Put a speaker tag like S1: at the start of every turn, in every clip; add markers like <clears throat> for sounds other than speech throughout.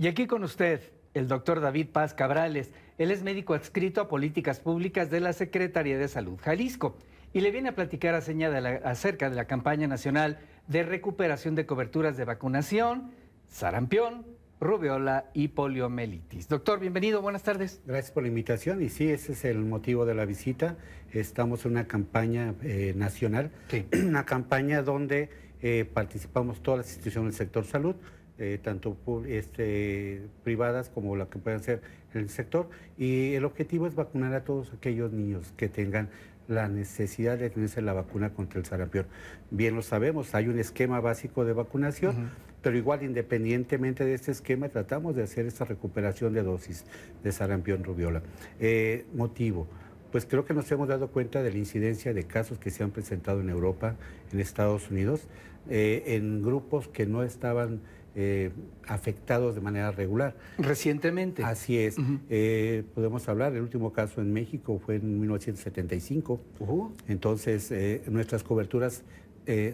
S1: Y aquí con usted, el doctor David Paz Cabrales. Él es médico adscrito a políticas públicas de la Secretaría de Salud Jalisco y le viene a platicar a acerca de la campaña nacional de recuperación de coberturas de vacunación, sarampión, rubiola y poliomielitis. Doctor, bienvenido, buenas tardes. Gracias por la invitación y sí,
S2: ese es el motivo de la visita. Estamos en una campaña eh, nacional, <clears throat> una campaña donde eh, participamos todas las instituciones del sector salud, eh, tanto este, privadas como la que puedan ser en el sector. Y el objetivo es vacunar a todos aquellos niños que tengan la necesidad de tenerse la vacuna contra el sarampión. Bien lo sabemos, hay un esquema básico de vacunación, pero igual independientemente de este esquema tratamos de hacer esta recuperación de dosis de sarampión rubiola. Eh, motivo, pues creo que nos hemos dado cuenta de la incidencia de casos que se han presentado en Europa, en Estados Unidos, eh, en grupos que no estaban eh, afectados de manera regular. Recientemente. Así es. Eh, podemos hablar, el último caso en México fue en 1975. Uh-huh. Entonces, eh, nuestras coberturas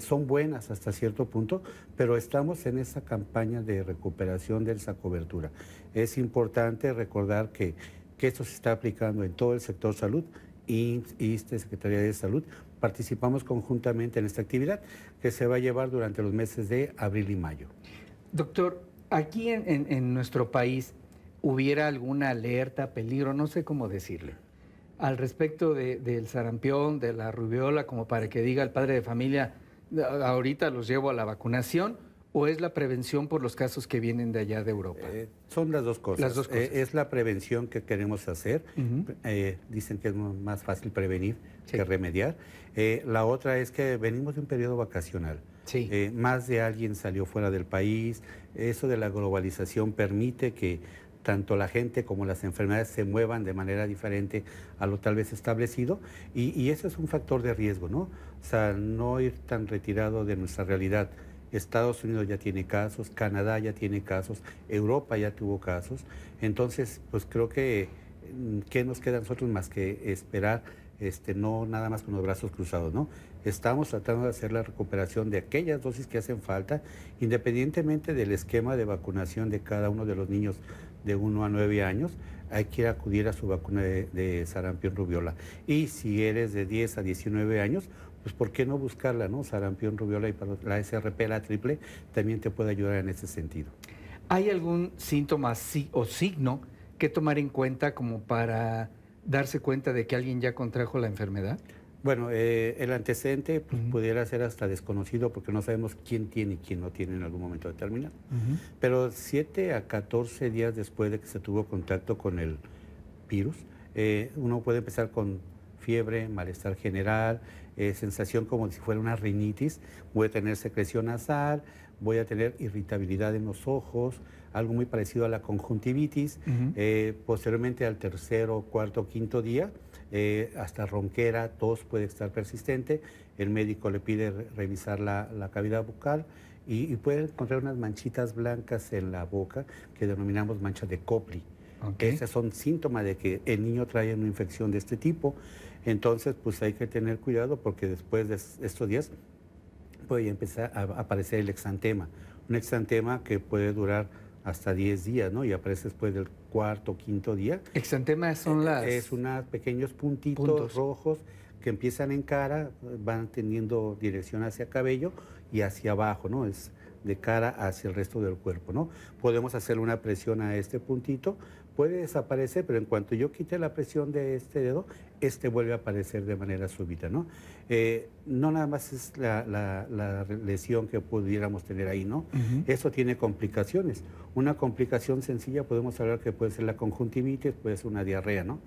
S2: son buenas hasta cierto punto, pero estamos en esa campaña de recuperación de esa cobertura. Es importante recordar que, que esto se está aplicando en todo el sector salud, y ISTE, Secretaría de Salud, participamos conjuntamente en esta actividad que se va a llevar durante los meses de abril y mayo.
S1: Doctor, aquí en, nuestro país hubiera alguna alerta, peligro, no sé cómo decirle, al respecto del sarampión, de la rubiola, como para que diga el padre de familia, ah, ahorita los llevo a la vacunación, o es la prevención por los casos que vienen de allá de Europa? Eh, son las dos cosas. Eh,
S2: es la prevención que queremos hacer. Eh, dicen que es más fácil prevenir que remediar. la otra es que venimos de un periodo vacacional. Sí. más de alguien salió fuera del país. Eso de la globalización permite que tanto la gente como las enfermedades se muevan de manera diferente a lo tal vez establecido y, y eso es un factor de riesgo, ¿no? O sea, no ir tan retirado de nuestra realidad. Estados Unidos ya tiene casos, Canadá ya tiene casos, Europa ya tuvo casos. Entonces, pues creo que, mm, ¿qué nos queda a nosotros más que esperar? Este, no nada más con los brazos cruzados, ¿no? Estamos tratando de hacer la recuperación de aquellas dosis que hacen falta, independientemente del esquema de vacunación de cada uno de los niños de 1 a 9 años, hay que acudir a su vacuna de, de sarampión rubiola. Y si eres de 10 a 19 años, pues ¿por qué no buscarla, no? Sarampión, rubiola y la SRP, la triple, también te puede ayudar en ese sentido.
S1: ¿Hay algún síntoma o signo que tomar en cuenta como para darse cuenta de que alguien ya contrajo la enfermedad?
S2: Bueno, eh, el antecedente pues, pudiera ser hasta desconocido porque no sabemos quién tiene y quién no tiene en algún momento determinado. Pero 7 a 14 días después de que se tuvo contacto con el virus, eh, uno puede empezar con fiebre, malestar general, eh, sensación como si fuera una rinitis, voy a tener secreción nasal, voy a tener irritabilidad en los ojos, algo muy parecido a la conjuntivitis, eh, posteriormente al tercero, cuarto, quinto día, eh, hasta ronquera, tos puede estar persistente, el médico le pide revisar la, cavidad bucal y, puede encontrar unas manchitas blancas en la boca que denominamos manchas de copli. Okay. son síntomas de que el niño trae una infección de este tipo. Entonces, pues hay que tener cuidado porque después de estos días puede empezar a aparecer el exantema. Un exantema que puede durar hasta 10 días, ¿no? Y aparece después del cuarto o quinto día.
S1: Exantema eh, son las... Es
S2: unos pequeños puntitos rojos que empiezan en cara, van teniendo dirección hacia cabello y hacia abajo, ¿no? Es de cara hacia el resto del cuerpo, ¿no? Podemos hacer una presión a este puntito, puede desaparecer, pero en cuanto yo quite la presión de este dedo, este vuelve a aparecer de manera súbita, ¿no? Eh, no nada más es la, lesión que pudiéramos tener ahí, ¿no? Eso tiene complicaciones. Una complicación sencilla podemos hablar que puede ser la conjuntivitis, puede ser una diarrea, ¿no?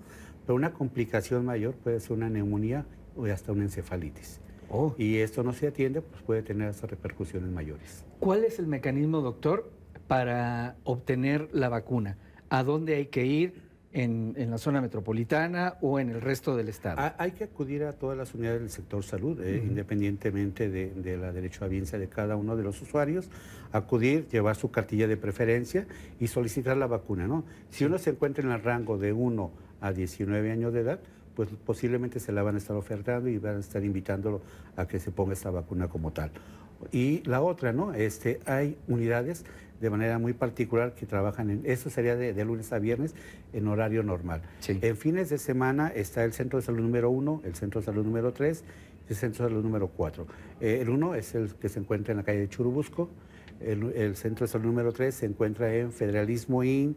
S2: Pero una complicación mayor puede ser una neumonía o hasta una encefalitis. Oh. Y esto no se atiende, pues puede tener hasta repercusiones mayores.
S1: ¿Cuál es el mecanismo, doctor, para obtener la vacuna? ¿A dónde hay que ir? En, la zona metropolitana o en el resto del Estado?
S2: Hay que acudir a todas las unidades del sector salud, eh, independientemente de, de la derecha de cada uno de los usuarios, acudir, llevar su cartilla de preferencia y solicitar la vacuna. Si uno se encuentra en el rango de 1 a 19 años de edad, pues posiblemente se la van a estar ofertando y van a estar invitándolo a que se ponga esta vacuna como tal. Y la otra, ¿no? Este, hay unidades de manera muy particular que trabajan en, eso sería de, lunes a viernes en horario normal. En fines de semana está el centro de salud número uno el centro de salud número 3 y el centro de salud número 4. Eh, el uno es el que se encuentra en la calle de Churubusco, el, centro de salud número 3 se encuentra en Federalismo y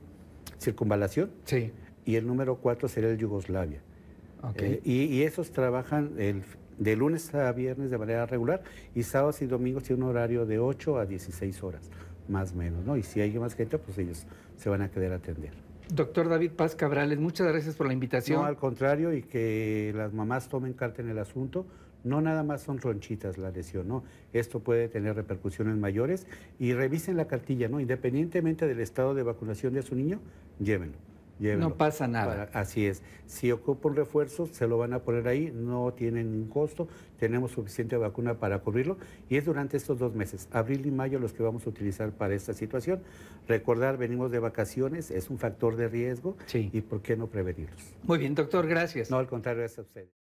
S2: Circunvalación. Sí. Y el número 4 sería el Yugoslavia. Eh, y, esos trabajan el, de lunes a viernes de manera regular y sábados y domingos tiene un horario de 8 a 16 horas, más o menos, Y si hay más gente, pues ellos se van a quedar a atender.
S1: Doctor David Paz Cabrales, muchas gracias por la invitación. No, al
S2: contrario, y que las mamás tomen carta en el asunto. No nada más son ronchitas la lesión, ¿no? Esto puede tener repercusiones mayores y revisen la cartilla, ¿no? Independientemente del estado de vacunación de su niño, llévenlo. No pasa nada. Así es. Si ocupa un refuerzo, se lo van a poner ahí, no tienen ningún costo, tenemos suficiente vacuna para cubrirlo y es durante estos dos meses, abril y mayo, los que vamos a utilizar para esta situación. Recordar, venimos de vacaciones, es un factor de riesgo y por qué no prevenirlos.
S1: Muy bien, doctor, gracias. No, al contrario, es a